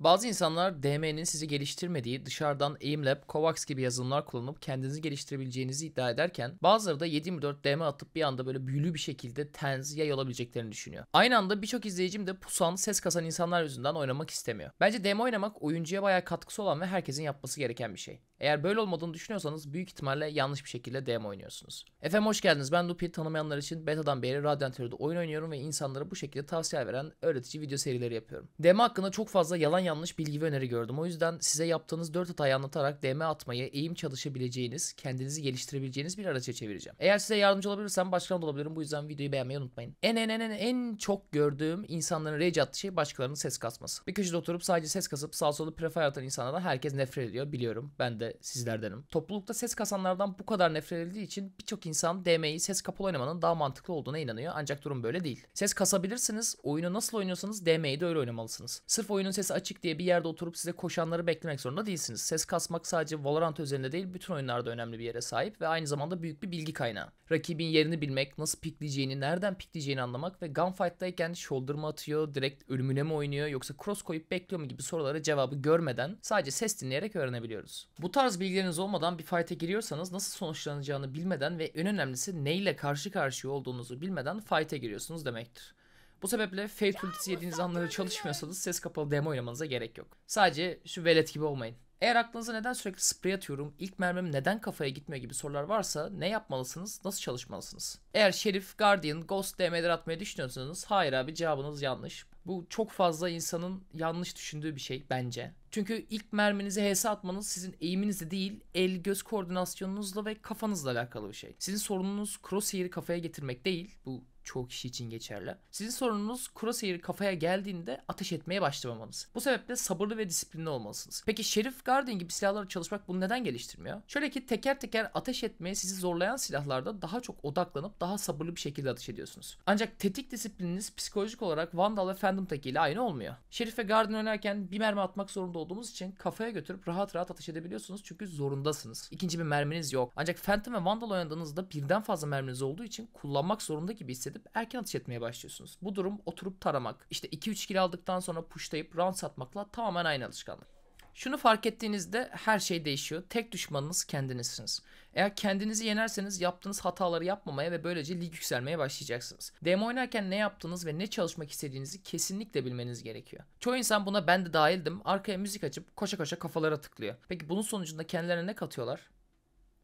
Bazı insanlar DM'nin sizi geliştirmediği dışarıdan AimLab, Kovacs gibi yazılımlar kullanıp kendinizi geliştirebileceğinizi iddia ederken bazıları da 724 DM atıp bir anda böyle büyülü bir şekilde tenz yay olabileceklerini düşünüyor. Aynı anda birçok izleyicim de pusan, ses kasan insanlar yüzünden oynamak istemiyor. Bence DM oynamak oyuncuya bayağı katkısı olan ve herkesin yapması gereken bir şey. Eğer böyle olmadığını düşünüyorsanız büyük ihtimalle yanlış bir şekilde DM oynuyorsunuz. Efendim hoş geldiniz. Ben Lupi. Tanımayanlar için betadan beri Radiant Teori'de oyun oynuyorum ve insanlara bu şekilde tavsiye veren öğretici video serileri yapıyorum. DM hakkında çok fazla yalan yanlış bilgi ve öneri gördüm. O yüzden size yaptığınız 4 hatayı anlatarak DM atmayı eğim çalışabileceğiniz, kendinizi geliştirebileceğiniz bir araca çevireceğim. Eğer size yardımcı olabilirsem başkan olabilirim. Bu yüzden videoyu beğenmeyi unutmayın. En en en en en çok gördüğüm insanların rage attığı şey başkalarının ses kasması. Bir köşede oturup sadece ses kasıp sağ solu prefire atan insanlardan herkes nefret ediyor biliyorum. Ben de sizlerdenim. Toplulukta ses kasanlardan bu kadar nefret edildiği için birçok insan DM'yi ses kapalı oynamanın daha mantıklı olduğuna inanıyor ancak durum böyle değil. Ses kasabilirsiniz, oyunu nasıl oynuyorsanız DM'yi de öyle oynamalısınız. Sırf oyunun sesi açık diye bir yerde oturup size koşanları beklemek zorunda değilsiniz. Ses kasmak sadece Valorant üzerinde değil bütün oyunlarda önemli bir yere sahip ve aynı zamanda büyük bir bilgi kaynağı. Rakibin yerini bilmek, nasıl pikleyeceğini, nereden pikleyeceğini anlamak ve gunfight'tayken shoulder mı atıyor, direkt ölümüne mi oynuyor yoksa cross koyup bekliyor mu gibi soruları cevabı görmeden sadece ses dinleyerek öğrenebiliyoruz. Bu tarz tarz bilgileriniz olmadan bir fight'e giriyorsanız nasıl sonuçlanacağını bilmeden ve en önemlisi neyle karşı karşıya olduğunuzu bilmeden fight'e giriyorsunuz demektir. Bu sebeple Fate ultisi yediğiniz anları çalışmıyorsanız ses kapalı demo oynamanıza gerek yok. Sadece şu velet gibi olmayın. Eğer aklınıza neden sürekli sprey atıyorum, ilk mermim neden kafaya gitmiyor gibi sorular varsa ne yapmalısınız, nasıl çalışmalısınız? Eğer Şerif, Guardian, Ghost DM'ler atmayı düşünüyorsanız hayır abi cevabınız yanlış. Bu çok fazla insanın yanlış düşündüğü bir şey bence. Çünkü ilk merminizi HS atmanız sizin eğiminizle değil el göz koordinasyonunuzla ve kafanızla alakalı bir şey. Sizin sorununuz crosshair'i kafaya getirmek değil. Bu çoğu kişi için geçerli. Sizin sorununuz crosshair'i kafaya geldiğinde ateş etmeye başlamamanız. Bu sebeple sabırlı ve disiplinli olmalısınız. Peki Şerif Guardian gibi silahlarla çalışmak bunu neden geliştirmiyor? Şöyle ki teker teker ateş etmeye sizi zorlayan silahlarda daha çok odaklanıp daha sabırlı bir şekilde ateş ediyorsunuz. Ancak tetik disiplininiz psikolojik olarak Vandal ve Fender Phantom takiyle aynı olmuyor. Şerif ve Garden oynarken bir mermi atmak zorunda olduğumuz için kafaya götürüp rahat rahat atış edebiliyorsunuz çünkü zorundasınız. İkinci bir merminiz yok. Ancak Phantom ve Vandal oynadığınızda birden fazla merminiz olduğu için kullanmak zorunda gibi hissedip erken atış etmeye başlıyorsunuz. Bu durum oturup taramak, işte 2-3 kill aldıktan sonra pushlayıp round satmakla tamamen aynı alışkanlık. Şunu fark ettiğinizde her şey değişiyor. Tek düşmanınız kendinizsiniz. Eğer kendinizi yenerseniz yaptığınız hataları yapmamaya ve böylece lig yükselmeye başlayacaksınız. Demo oynarken ne yaptığınız ve ne çalışmak istediğinizi kesinlikle bilmeniz gerekiyor. Çoğu insan buna ben de dahildim. Arkaya müzik açıp koşa koşa kafalara tıklıyor. Peki bunun sonucunda kendilerine ne katıyorlar?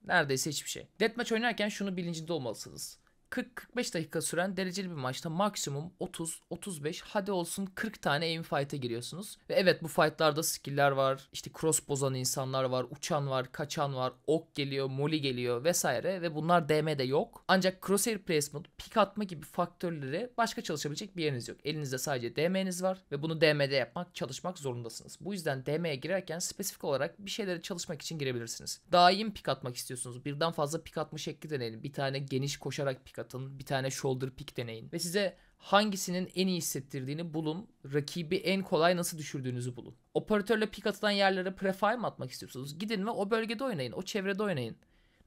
Neredeyse hiçbir şey. Deathmatch oynarken şunu bilincinde olmalısınız. 40-45 dakika süren dereceli bir maçta maksimum 30-35 hadi olsun 40 tane aim fight'a giriyorsunuz. Ve evet bu fight'larda skill'ler var, işte cross bozan insanlar var, uçan var, kaçan var, ok geliyor, moli geliyor vesaire ve bunlar DM'de yok. Ancak crosshair placement, pik atma gibi faktörleri başka çalışabilecek bir yeriniz yok. Elinizde sadece DM'niz var ve bunu DM'de yapmak, çalışmak zorundasınız. Bu yüzden DM'ye girerken spesifik olarak bir şeyleri çalışmak için girebilirsiniz. Daim pik atmak istiyorsunuz. Birden fazla pik atma şekli deneyin, Bir tane geniş koşarak pik atın. Bir tane shoulder pick deneyin. Ve size hangisinin en iyi hissettirdiğini bulun. Rakibi en kolay nasıl düşürdüğünüzü bulun. Operatörle pick atılan yerlere prefire mi atmak istiyorsunuz? Gidin ve o bölgede oynayın. O çevrede oynayın.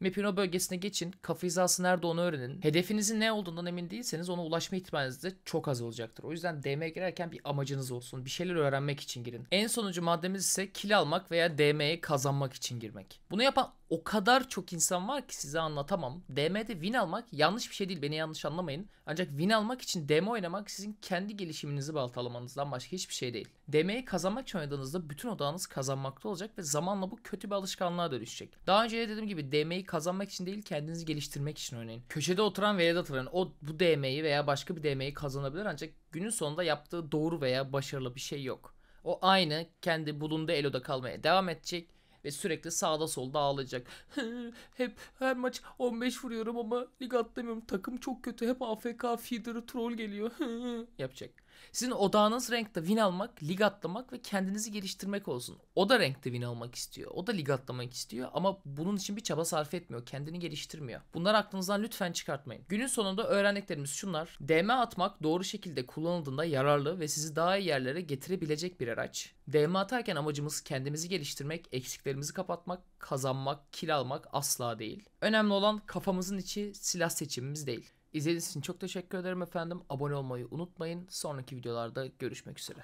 Map'in bölgesine geçin. Kafa hizası nerede onu öğrenin. Hedefinizin ne olduğundan emin değilseniz ona ulaşma ihtimaliniz de çok az olacaktır. O yüzden DM'ye girerken bir amacınız olsun. Bir şeyler öğrenmek için girin. En sonuncu maddemiz ise kill almak veya DM'ye kazanmak için girmek. Bunu yapan o kadar çok insan var ki size anlatamam. DM'de win almak yanlış bir şey değil. Beni yanlış anlamayın. Ancak win almak için DM oynamak sizin kendi gelişiminizi baltalamanızdan başka hiçbir şey değil. Demeyi kazanmak için oynadığınızda bütün odağınız kazanmakta olacak ve zamanla bu kötü bir alışkanlığa dönüşecek. Daha önce de dediğim gibi DM'yi kazanmak için değil kendinizi geliştirmek için oynayın. Köşede oturan ve yerde oturan o bu DM'yi veya başka bir DM'yi kazanabilir ancak günün sonunda yaptığı doğru veya başarılı bir şey yok. O aynı kendi bulunduğu eloda kalmaya devam edecek ve sürekli sağda solda ağlayacak. hep her maç 15 vuruyorum ama lig atlamıyorum. Takım çok kötü. Hep AFK feeder, troll geliyor. yapacak. Sizin odağınız renkte win almak, lig atlamak ve kendinizi geliştirmek olsun. O da renkte win almak istiyor. O da lig atlamak istiyor ama bunun için bir çaba sarf etmiyor. Kendini geliştirmiyor. Bunları aklınızdan lütfen çıkartmayın. Günün sonunda öğrendiklerimiz şunlar. DM atmak doğru şekilde kullanıldığında yararlı ve sizi daha iyi yerlere getirebilecek bir araç. DM atarken amacımız kendimizi geliştirmek, eksiklerimizi kapatmak, kazanmak, kil almak asla değil. Önemli olan kafamızın içi silah seçimimiz değil. İzlediğiniz için çok teşekkür ederim efendim. Abone olmayı unutmayın. Sonraki videolarda görüşmek üzere.